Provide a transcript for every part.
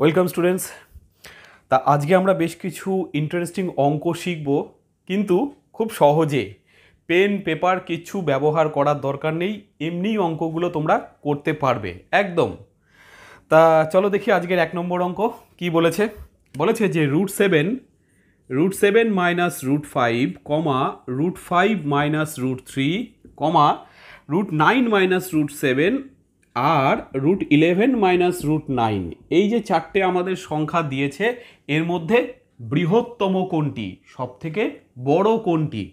welcome students তা আজকে আমরা বেশ কিছু ইন্টারেস্টিং অঙ্ক শিখব কিন্তু খুব সহজে পেন পেপার কিছু ব্যবহার করার দরকার নেই এমনিই অঙ্কগুলো তোমরা করতে পারবে একদম তা চলো দেখি আজকের এক নম্বর অঙ্ক কি বলেছে বলেছে যে root seven root seven minus root five কমা root five minus root three কমা root nine minus root seven আর root eleven minus root nine এই যে চারটে আমাদের সংখ্যা দিয়েছে এর মধ্যে বৃহত্তম কোনটি সবথেকে বড় কোনটি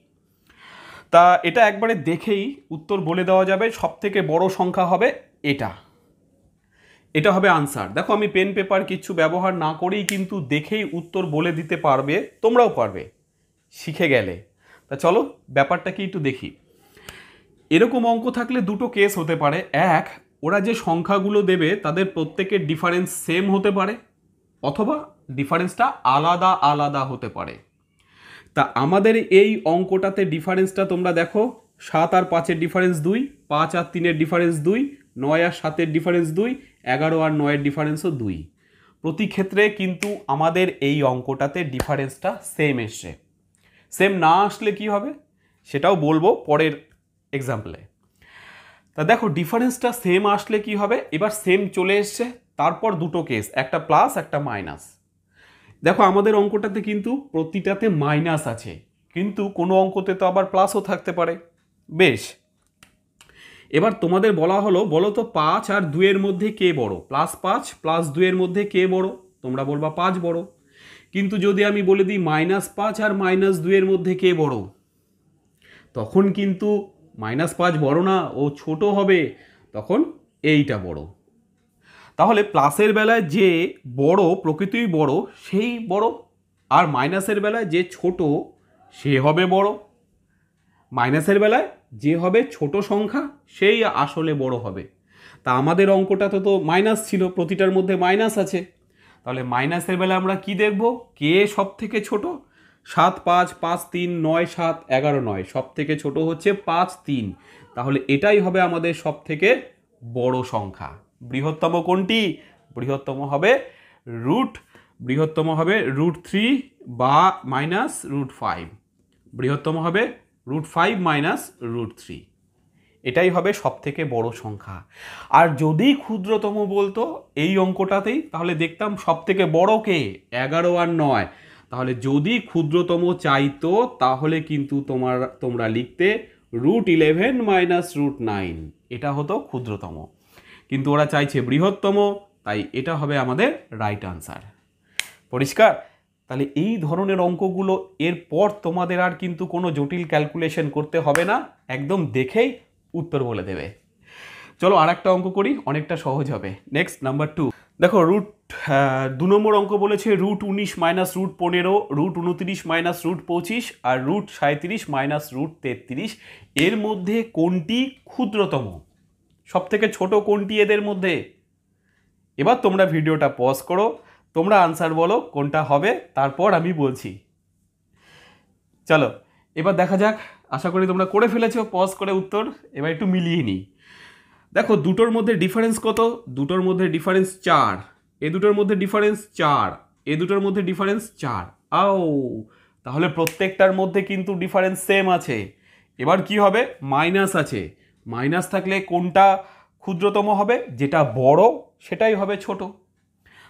তা এটা একবারে দেখেই উত্তর বলে দেওয়া যাবে সব থেকে বড় সংখ্যা হবে এটা এটা হবে আনসার দেখো আমি পেন পেপার কিছু ব্যবহার না করেই কিন্তু দেখেই উত্তর বলে দিতে পারবে তোমরাও পারবে শিখে গেলে তা চলো ব্যাপারটা কি একটু দেখি এরকম অঙ্ক থাকলে দুটো কেস হতে পারে এক ওরা যে সংখ্যাগুলো দেবে তাদের প্রত্যেকের ডিফারেন্স সেম হতে পারে অথবা ডিফারেন্সটা আলাদা আলাদা হতে পারে তা আমাদের এই অঙ্কটাতে ডিফারেন্সটা তোমরা দেখো সাত আর পাঁচের ডিফারেন্স দুই পাঁচ আর তিনের ডিফারেন্স দুই নয় আর সাতের ডিফারেন্স দুই এগারো আর নয়ের ডিফারেন্সও দুই প্রতি ক্ষেত্রে কিন্তু আমাদের এই অঙ্কটাতে ডিফারেন্সটা সেম এসছে সেম না আসলে কি হবে সেটাও বলবো পরের এক্সাম্পলে তা দেখো ডিফারেন্সটা সেম আসলে কি হবে এবার সেম চলে এসছে তারপর দুটো কেস একটা প্লাস একটা মাইনাস দেখো আমাদের অঙ্কটাতে কিন্তু প্রতিটাতে মাইনাস আছে কিন্তু কোনো অঙ্কতে তো আবার প্লাসও থাকতে পারে বেশ এবার তোমাদের বলা হলো বলো তো পাঁচ আর দুয়ের মধ্যে কে বড় প্লাস পাঁচ প্লাস দুয়ের মধ্যে কে বড় তোমরা বলবা পাঁচ বড় কিন্তু যদি আমি বলে দিই মাইনাস পাঁচ আর মাইনাস দুয়ের মধ্যে কে বড় তখন কিন্তু মাইনাস পাঁচ বড় না ও ছোট হবে তখন এইটা বড় তাহলে প্লাসের বেলায় যে বড় প্রকৃতই বড় সেই বড় আর মাইনাসের বেলায় যে ছোট সে হবে বড় মাইনাসের বেলায় যে হবে ছোট সংখ্যা সেই আসলে বড় হবে তা আমাদের অঙ্কটাতে তো তো মাইনাস ছিল প্রতিটার মধ্যে মাইনাস আছে তাহলে মাইনাসের বেলা আমরা কি দেখব কে সব থেকে ছোটো সাত পাঁচ পাঁচ তিন নয় সাত এগারো নয় সব থেকে ছোট হচ্ছে পাঁচ তিন তাহলে এটাই হবে আমাদের সব থেকে বড় সংখ্যা বৃহত্তম কোনটি বৃহত্তম হবে রুট বৃহত্তম হবে রুট থ্রি বা মাইনাস রুট ফাইভ বৃহত্তম হবে root five minus root three এটাই হবে সবথেকে বড় সংখ্যা আর যদি ক্ষুদ্রতম বলতো এই অঙ্কটাতেই তাহলে দেখতাম থেকে বড় কে এগারো আর নয় তাহলে যদি ক্ষুদ্রতম চাইতো তাহলে কিন্তু তোমার তোমরা লিখতে root eleven minus root nine এটা হতো ক্ষুদ্রতম কিন্তু ওরা চাইছে বৃহত্তম তাই এটা হবে আমাদের রাইট আনসার পরিষ্কার তাহলে এই ধরনের অঙ্কগুলো এরপর তোমাদের আর কিন্তু কোনো জটিল ক্যালকুলেশন করতে হবে না একদম দেখেই উত্তর বলে দেবে চলো আর একটা অঙ্ক করি অনেকটা সহজ হবে নেক্সট নাম্বার টু দেখো রুট হ্যাঁ, দু নম্বর অঙ্ক বলেছে রুট উনিশ মাইনাস রুট পনেরো রুট উনত্রিশ মাইনাস রুট পঁচিশ আর রুট সাঁত্রিশ মাইনাস রুট তেত্রিশ এর মধ্যে কোনটি ক্ষুদ্রতম সব থেকে ছোটো কোনটি এদের মধ্যে এবার তোমরা ভিডিওটা পজ করো তোমরা আনসার বলো কোনটা হবে তারপর আমি বলছি চলো এবার দেখা যাক আশা করি তোমরা করে ফেলেছো পজ করে উত্তর এবার একটু মিলিয়ে নিই দেখো দুটোর মধ্যে ডিফারেন্স কত দুটোর মধ্যে ডিফারেন্স চার এ দুটোর মধ্যে ডিফারেন্স চার এ দুটোর মধ্যে ডিফারেন্স চার আও তাহলে প্রত্যেকটার মধ্যে কিন্তু ডিফারেন্স সেম আছে এবার কি হবে মাইনাস আছে মাইনাস থাকলে কোনটা ক্ষুদ্রতম হবে যেটা বড় সেটাই হবে ছোট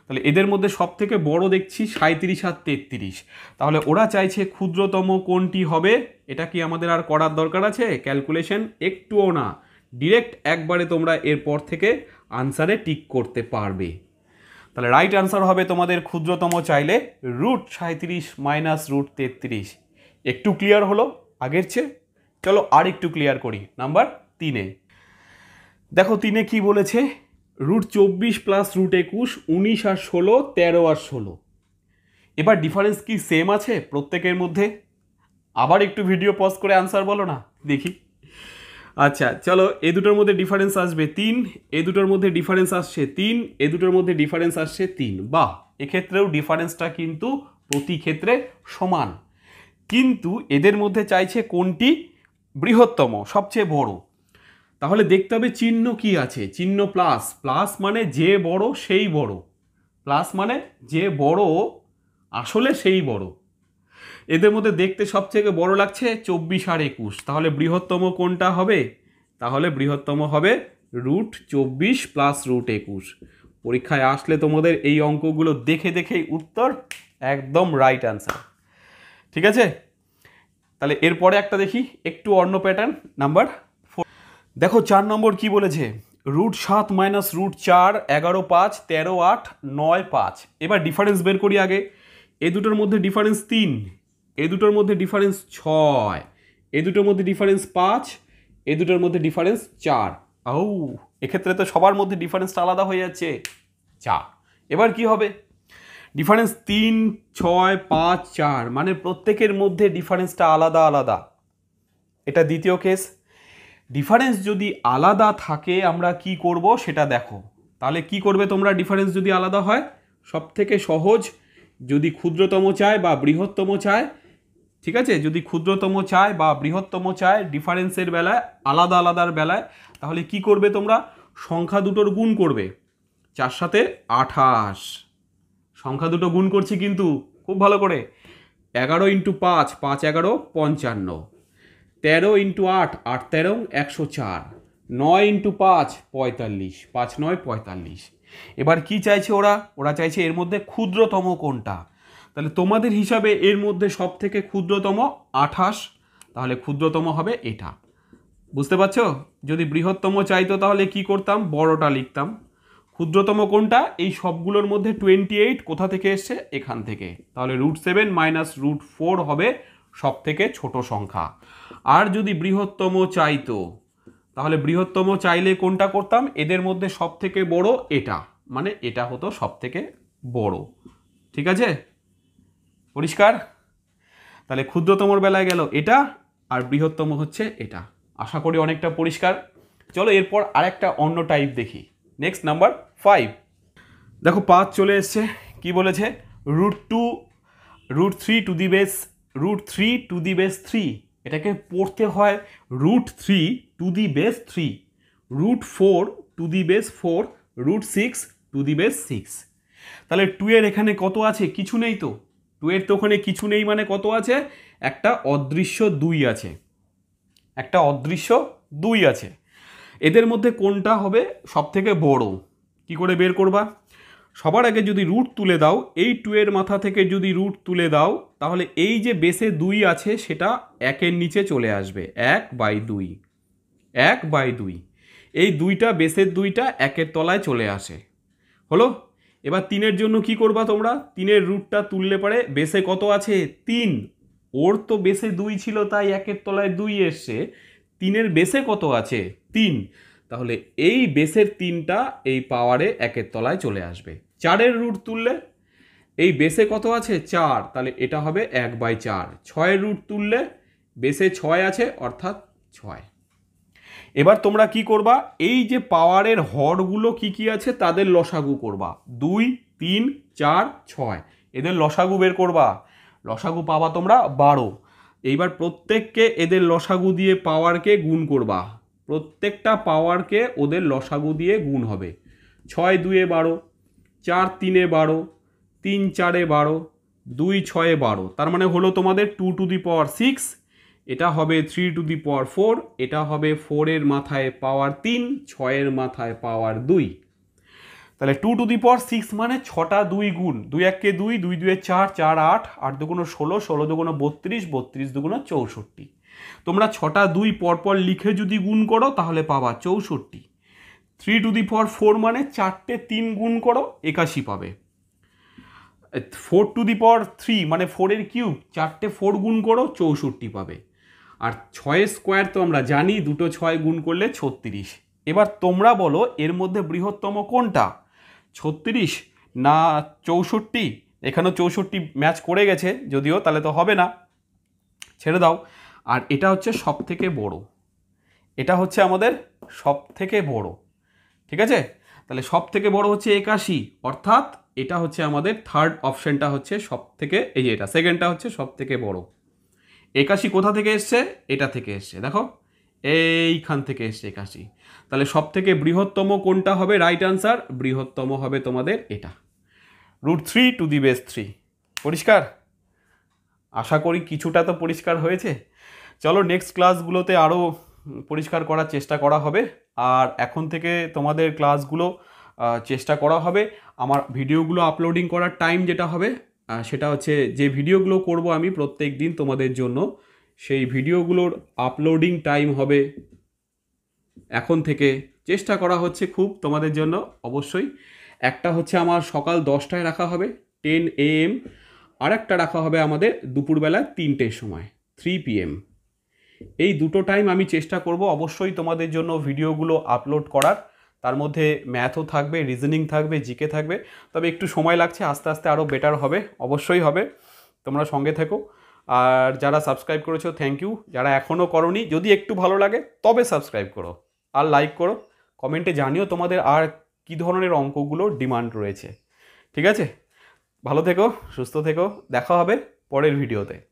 তাহলে এদের মধ্যে সব থেকে বড় দেখছি সাঁত্রিশ আর তেত্রিশ তাহলে ওরা চাইছে ক্ষুদ্রতম কোনটি হবে এটা কি আমাদের আর করার দরকার আছে ক্যালকুলেশন একটুও না ডিরেক্ট একবারে তোমরা এরপর থেকে আনসারে টিক করতে পারবে তাহলে রাইট আনসার হবে তোমাদের ক্ষুদ্রতম চাইলে রুট সাঁত্রিশ মাইনাস রুট তেত্রিশ একটু ক্লিয়ার হলো আগের চেয়ে চলো আর একটু ক্লিয়ার করি নাম্বার তিনে দেখো তিনে কি বলেছে রুট চব্বিশ প্লাস রুট একুশ উনিশ আর ষোলো তেরো আর ষোলো এবার ডিফারেন্স কি সেম আছে প্রত্যেকের মধ্যে আবার একটু ভিডিও পজ করে আনসার বলো না দেখি আচ্ছা চলো এ দুটোর মধ্যে ডিফারেন্স আসবে তিন এ দুটোর মধ্যে ডিফারেন্স আসছে তিন এ দুটোর মধ্যে ডিফারেন্স আসছে তিন বা এক্ষেত্রেও ডিফারেন্সটা কিন্তু প্রতি ক্ষেত্রে সমান কিন্তু এদের মধ্যে চাইছে কোনটি বৃহত্তম সবচেয়ে বড় তাহলে দেখতে হবে চিহ্ন কি আছে চিহ্ন প্লাস প্লাস মানে যে বড় সেই বড় প্লাস মানে যে বড় আসলে সেই বড় এদের মধ্যে দেখতে সবথেকে বড় লাগছে চব্বিশ আর একুশ তাহলে বৃহত্তম কোনটা হবে তাহলে বৃহত্তম হবে রুট চব্বিশ প্লাস রুট একুশ পরীক্ষায় আসলে তোমাদের এই অঙ্কগুলো দেখে দেখেই উত্তর একদম রাইট অ্যান্সার ঠিক আছে তাহলে এরপরে একটা দেখি একটু অন্য প্যাটার্ন নাম্বার ফোর দেখো চার নম্বর কি বলেছে রুট সাত মাইনাস রুট চার এগারো পাঁচ তেরো আট নয় পাঁচ এবার ডিফারেন্স বের করি আগে এ দুটোর মধ্যে ডিফারেন্স তিন এ দুটোর মধ্যে ডিফারেন্স ছয় এ দুটোর মধ্যে ডিফারেন্স পাঁচ এ দুটোর মধ্যে ডিফারেন্স চার আউ এক্ষেত্রে তো সবার মধ্যে ডিফারেন্সটা আলাদা হয়ে যাচ্ছে চার এবার কি হবে ডিফারেন্স তিন ছয় পাঁচ চার মানে প্রত্যেকের মধ্যে ডিফারেন্সটা আলাদা আলাদা এটা দ্বিতীয় কেস ডিফারেন্স যদি আলাদা থাকে আমরা কি করব সেটা দেখো তাহলে কি করবে তোমরা ডিফারেন্স যদি আলাদা হয় সব থেকে সহজ যদি ক্ষুদ্রতম চায় বা বৃহত্তম চায় ঠিক আছে যদি ক্ষুদ্রতম চায় বা বৃহত্তম চায় ডিফারেন্সের বেলায় আলাদা আলাদার বেলায় তাহলে কি করবে তোমরা সংখ্যা দুটোর গুণ করবে চার সাথে আঠাশ সংখ্যা দুটো গুণ করছি কিন্তু খুব ভালো করে এগারো ইন্টু পাঁচ পাঁচ এগারো পঞ্চান্ন তেরো ইন্টু আট আট তেরো একশো চার নয় ইন্টু পাঁচ পঁয়তাল্লিশ পাঁচ নয় পঁয়তাল্লিশ এবার কি চাইছে ওরা ওরা চাইছে এর মধ্যে ক্ষুদ্রতম কোনটা তাহলে তোমাদের হিসাবে এর মধ্যে সব থেকে ক্ষুদ্রতম আঠাশ তাহলে ক্ষুদ্রতম হবে এটা বুঝতে পারছো যদি বৃহত্তম চাইতো তাহলে কি করতাম বড়টা লিখতাম ক্ষুদ্রতম কোনটা এই সবগুলোর মধ্যে টোয়েন্টি এইট কোথা থেকে এসছে এখান থেকে তাহলে root seven minus root four হবে সব থেকে ছোট সংখ্যা আর যদি বৃহত্তম চাইতো তাহলে বৃহত্তম চাইলে কোনটা করতাম এদের মধ্যে সব থেকে বড় এটা মানে এটা হতো সব থেকে বড় ঠিক আছে পরিষ্কার তাহলে ক্ষুদ্রতমর বেলায় গেল এটা আর বৃহত্তম হচ্ছে এটা আশা করি অনেকটা পরিষ্কার চলো এরপর আরেকটা অন্য টাইপ দেখি নেক্সট নাম্বার ফাইভ দেখো পাঁচ চলে এসছে কি বলেছে root two root three to the base root three to the base three এটাকে পড়তে হয় root three to the base three root four to the base four root six to the base six তাহলে two এর এখানে কত আছে কিছু নেই তো টু এর তো ওখানে কিছু নেই মানে কত আছে একটা অদৃশ্য দুই আছে একটা অদৃশ্য দুই আছে এদের মধ্যে কোনটা হবে সব থেকে বড়ো কি করে বের করবা সবার আগে যদি রুট তুলে দাও এই টু এর মাথা থেকে যদি রুট তুলে দাও তাহলে এই যে বেসে দুই আছে সেটা একের নিচে চলে আসবে এক বাই দুই এক বাই দুই এই দুইটা বেসের দুইটা একের তলায় চলে আসে হলো এবার তিনের জন্য কি করবা তোমরা তিনের রুটটা তুললে পারে বেসে কত আছে তিন ওর তো বেসে দুই ছিল তাই একের তলায় দুই এসছে তিনের বেসে কত আছে তিন তাহলে এই বেসের তিনটা এই পাওয়ারে একের তলায় চলে আসবে চারের রুট তুললে এই বেসে কত আছে চার তাহলে এটা হবে এক বাই চার ছয়ের রুট তুললে বেসে ছয় আছে অর্থাৎ ছয় এবার তোমরা কি করবা এই যে পাওয়ারের হরগুলো কি কি আছে তাদের লসাগু করবা দুই তিন চার ছয় এদের লসাগু বের করবা লসাগু পাবা তোমরা বারো এইবার প্রত্যেককে এদের লসাগু দিয়ে পাওয়ারকে গুণ করবা প্রত্যেকটা পাওয়ারকে ওদের লসাগু দিয়ে গুণ হবে ছয় দুয়ে বারো চার তিনে বারো তিন চারে বারো দুই ছয়ে বারো তার মানে হলো তোমাদের two to the power six এটা হবে three to the power four এটা হবে ফোরের মাথায় পাওয়ার তিন ছয়ের মাথায় পাওয়ার দুই তাহলে two to the power six মানে ছটা দুই গুণ দুই এককে দুই দুই দুয়ে চার চার আট আট দুগুণো ষোলো ষোলো দুগুণো বত্রিশ বত্রিশ দুগুণো চৌষট্টি তোমরা ছটা দুই পরপর লিখে যদি গুণ করো তাহলে পাবা চৌষট্টি three to the power four মানে চারটে তিন গুণ করো একাশি পাবে four to the power three মানে ফোরের কিউব চারটে ফোর গুণ করো চৌষট্টি পাবে আর ছয় স্কোয়ার তো আমরা জানি দুটো ছয় গুণ করলে ছত্রিশ এবার তোমরা বলো এর মধ্যে বৃহত্তম কোনটা ছত্রিশ না চৌষট্টি এখানেও চৌষট্টি ম্যাচ করে গেছে যদিও তাহলে তো হবে না ছেড়ে দাও আর এটা হচ্ছে সব থেকে বড় এটা হচ্ছে আমাদের সব থেকে বড় ঠিক আছে তাহলে সব থেকে বড় হচ্ছে একাশি অর্থাৎ এটা হচ্ছে আমাদের থার্ড অপশানটা হচ্ছে সব থেকে এই যে এটা সেকেন্ডটা হচ্ছে সব থেকে বড় একাশি কোথা থেকে এসছে এটা থেকে এসছে দেখো এইখান থেকে এসছে একাশি তাহলে সব থেকে বৃহত্তম কোনটা হবে রাইট আনসার বৃহত্তম হবে তোমাদের এটা root three to the base three পরিষ্কার আশা করি কিছুটা তো পরিষ্কার হয়েছে চলো নেক্সট ক্লাসগুলোতে আরও পরিষ্কার করার চেষ্টা করা হবে আর এখন থেকে তোমাদের ক্লাসগুলো চেষ্টা করা হবে আমার ভিডিওগুলো আপলোডিং করার টাইম যেটা হবে সেটা হচ্ছে যে ভিডিওগুলো করব আমি প্রত্যেক দিন তোমাদের জন্য সেই ভিডিওগুলোর আপলোডিং টাইম হবে এখন থেকে চেষ্টা করা হচ্ছে খুব তোমাদের জন্য অবশ্যই একটা হচ্ছে আমার সকাল দশটায় রাখা হবে টেন এএম আর একটা রাখা হবে আমাদের দুপুরবেলা তিনটের সময় থ্রি পিএম এই দুটো টাইম আমি চেষ্টা করব অবশ্যই তোমাদের জন্য ভিডিওগুলো আপলোড করার তার মধ্যে ম্যাথও থাকবে রিজনিং থাকবে জিকে থাকবে তবে একটু সময় লাগছে আস্তে আস্তে আরও বেটার হবে অবশ্যই হবে তোমরা সঙ্গে থেকো আর যারা সাবস্ক্রাইব করেছো থ্যাংক ইউ যারা এখনও করনি যদি একটু ভালো লাগে তবে সাবস্ক্রাইব করো আর লাইক করো কমেন্টে জানিও তোমাদের আর কী ধরনের অঙ্কগুলো ডিমান্ড রয়েছে ঠিক আছে ভালো থেকো সুস্থ থেকো দেখা হবে পরের ভিডিওতে